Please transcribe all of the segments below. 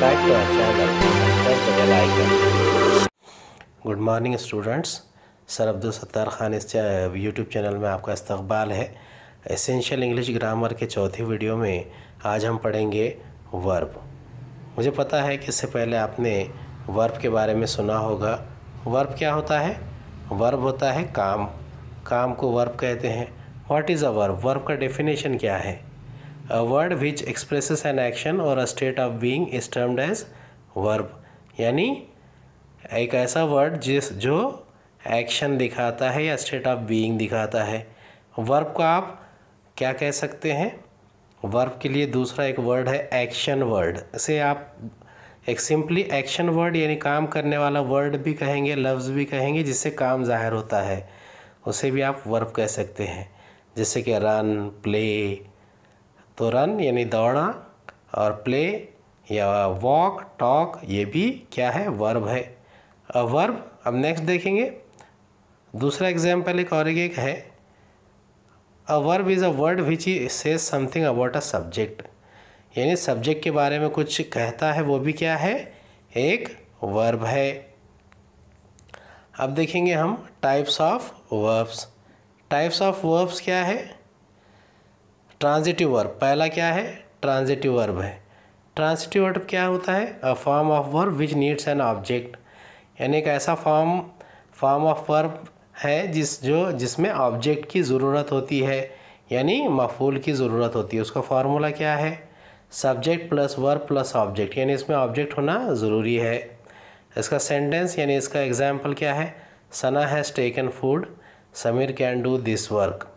subscribe to our channel and press the bell icon. Good morning students. Sir Abdul Sattar Khan इस YouTube channel में आपका इस्तकबाल है एसेंशियल इंग्लिश ग्रामर के चौथी वीडियो में आज हम पढ़ेंगे वर्ब मुझे पता है कि इससे पहले आपने वर्ब के बारे में सुना होगा वर्ब क्या होता है वर्ब होता है काम काम को वर्ब कहते हैं what is a verb verb का डेफिनेशन क्या है a word which expresses an action और a state of being is termed as verb. यानी एक ऐसा वर्ड जिस जो एक्शन दिखाता है या स्टेट ऑफ बींग दिखाता है वर्ब को आप क्या कह सकते हैं वर्ब के लिए दूसरा एक वर्ड है एक्शन वर्ड इसे आप एक सिंपली एक्शन वर्ड यानी काम करने वाला वर्ड भी कहेंगे लफ्ज़ भी कहेंगे जिससे काम जाहिर होता है उसे भी आप वर्ब कह सकते हैं जैसे कि रन प्ले तो रन यानी दौड़ा और प्ले या वॉक टॉक ये भी क्या है वर्ब है वर्ब अब नेक्स्ट देखेंगे दूसरा एग्जाम्पल एक और एक है a verb is a word which is says something about a subject यानी सब्जेक्ट के बारे में कुछ कहता है वो भी क्या है एक वर्ब है अब देखेंगे हम types of verbs types of verbs क्या है ट्रांजिटिव वर्ब पहला क्या है ट्रांजिटिव वर्ब है ट्रांजिटिव वर्ब क्या होता है a form of verb which needs an object यानी एक ऐसा फॉर्म फॉर्म ऑफ वर्ब है जिस जो जिसमें ऑब्जेक्ट की ज़रूरत होती है यानी मफूल की ज़रूरत होती है उसका फार्मूला क्या है subject plus verb plus object यानी इसमें ऑब्जेक्ट होना ज़रूरी है इसका सेंटेंस यानी इसका एग्जाम्पल क्या है Sana has taken food Sameer can do this work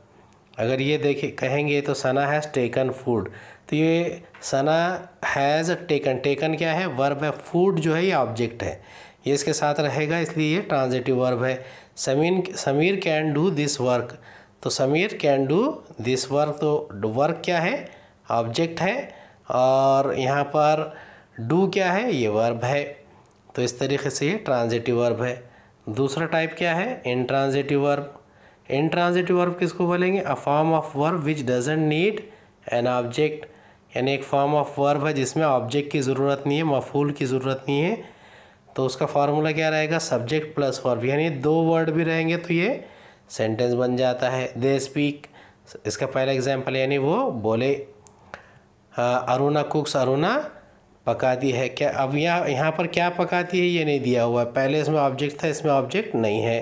अगर ये देखे कहेंगे तो सना हैज़ टेकन फूड तो ये सना हैज़ टेकन टेकन क्या है वर्ब है फूड जो है ये ऑब्जेक्ट है ये इसके साथ रहेगा इसलिए ये ट्रांजेटिव वर्ब है समीन Sameer can do this work तो Sameer can do this work तो वर्क क्या है ऑब्जेक्ट है और यहाँ पर डू क्या है ये वर्ब है तो इस तरीके से ये ट्रांजेटिव वर्ब है दूसरा टाइप क्या है intransitive verb intransitive verb किसको बोलेंगे a form of verb which doesn't need an object यानी एक फॉर्म ऑफ वर्ब है जिसमें ऑब्जेक्ट की ज़रूरत नहीं है मफूल की ज़रूरत नहीं है तो उसका फार्मूला क्या रहेगा सब्जेक्ट प्लस वर्ब यानी दो वर्ड भी रहेंगे तो ये सेंटेंस बन जाता है दे स्पीक इसका पहला एग्जाम्पल यानी वो बोले हाँ, अरुणा कुक्स अरुणा पकाती है क्या अब यहाँ यहाँ पर क्या पकाती है ये नहीं दिया हुआ है पहले इसमें ऑब्जेक्ट था इसमें ऑब्जेक्ट नहीं है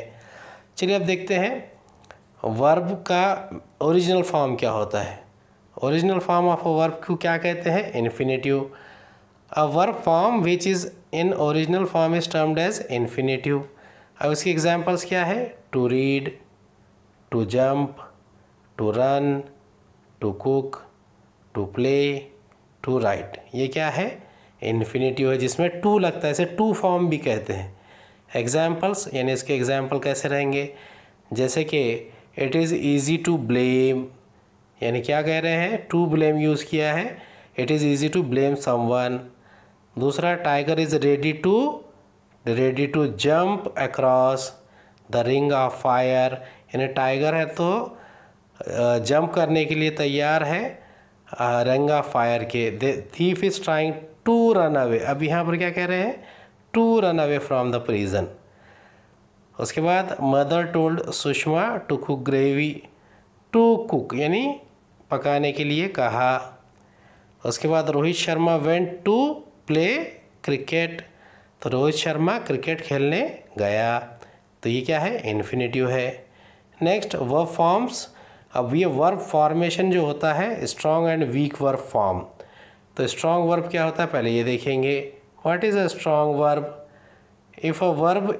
चलिए अब देखते हैं वर्ब का ओरिजिनल फॉर्म क्या होता है original form of a verb को क्या कहते हैं infinitive a verb form which is in original form is termed as infinitive अब इसकी एग्जांपल्स क्या है to read to jump to run to cook to play to write ये क्या है इन्फिनेटिव है जिसमें टू लगता है इसे टू फॉर्म भी कहते हैं एग्जाम्पल्स यानी इसके एग्जाम्पल कैसे रहेंगे जैसे कि it is easy to blame यानी क्या कह रहे हैं टू ब्लेम यूज़ किया है it is easy to blame someone दूसरा tiger is ready to ready to jump across the ring of fire यानी टाइगर है तो जंप करने के लिए तैयार है रंग ऑफ फायर के thief is trying to run away अब यहाँ पर क्या कह रहे हैं to run away from the prison उसके बाद mother told Sushma to cook gravy to cook यानी पकाने के लिए कहा उसके बाद Rohit Sharma went to play cricket तो रोहित शर्मा क्रिकेट खेलने गया तो ये क्या है इन्फिनेटिव है नेक्स्ट वर्ब फॉर्म्स अब ये वर्ब फॉर्मेशन जो होता है strong and weak verb form तो स्ट्रॉन्ग वर्ब क्या होता है पहले ये देखेंगे what is a strong verb if a verb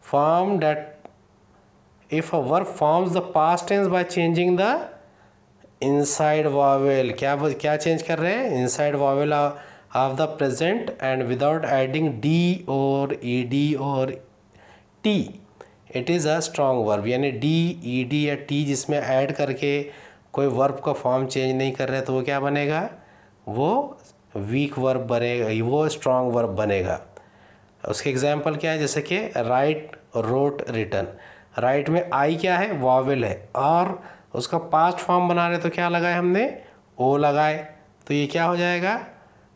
form that if a verb forms the past tense by changing the inside vowel क्या क्या change कर रहे हैं inside vowel of the present and without adding d or ed or t it is a strong verb यानी d ed या t जिसमें add करके कोई verb का form change नहीं कर रहे तो वो क्या बनेगा वो वीक वर्ब बनेगा वो स्ट्रांग वर्ब बनेगा उसके एग्जाम्पल क्या है जैसे कि राइट रोट रिटर्न राइट में आई क्या है वॉवल है और उसका पास्ट फॉर्म बना रहे तो क्या लगाए हमने ओ लगाए तो ये क्या हो जाएगा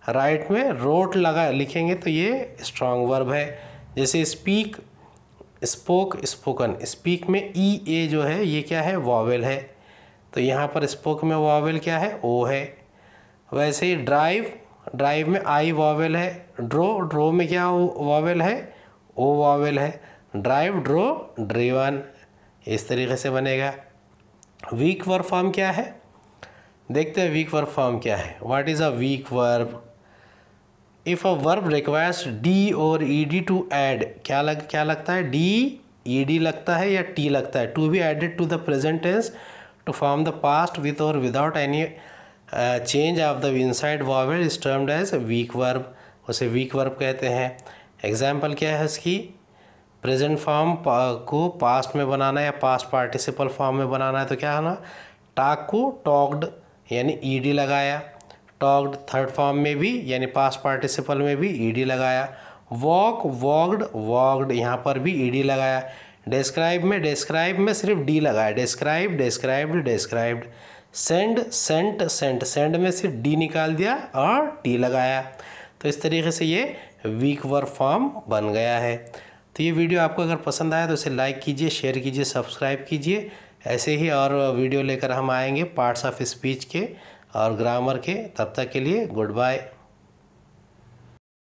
राइट में रोट लगा लिखेंगे तो ये स्ट्रॉन्ग वर्ब है जैसे स्पीक स्पोक स्पोकन स्पीक में ई e, ए जो है ये क्या है वॉवल है तो यहाँ पर स्पोक में वॉवल क्या है ओ है वैसे ही ड्राइव ड्राइव में आई वॉवेल है ड्रो ड्रो में क्या वॉवेल है ओ वॉवेल है ड्राइव ड्रो ड्रीवन इस तरीके से बनेगा वीक वर्ब फॉर्म क्या है देखते हैं वीक वर्ब फॉर्म क्या है what is a weak verb if a verb requires D और ई डी टू एड क्या लग क्या लगता है डी ई डी लगता है या टी लगता है to be added to the present tense to form the past with और without any change of the inside vowel is termed as weak verb उसे वीक वर्ब कहते हैं एग्जाम्पल क्या है इसकी प्रेजेंट फॉर्म को पास्ट में बनाना है या पास्ट पार्टिसिपल फॉर्म में बनाना है तो क्या है ना टाक को टॉक्ड यानी ईडी लगाया टॉक्ड थर्ड फॉर्म में भी यानी पास्ट पार्टिसिपल में भी ईडी लगाया वॉक वॉक्ड वॉक्ड यहाँ पर भी ईडी लगाया डिस्क्राइब में डिस्क्राइब में सिर्फ डी लगाया describe described described send sent sent send में से डी निकाल दिया और टी लगाया तो इस तरीके से ये वीक वर फॉर्म बन गया है तो ये वीडियो आपको अगर पसंद आया तो इसे लाइक कीजिए शेयर कीजिए सब्सक्राइब कीजिए ऐसे ही और वीडियो लेकर हम आएंगे पार्ट्स ऑफ स्पीच के और ग्रामर के तब तक के लिए गुड बाय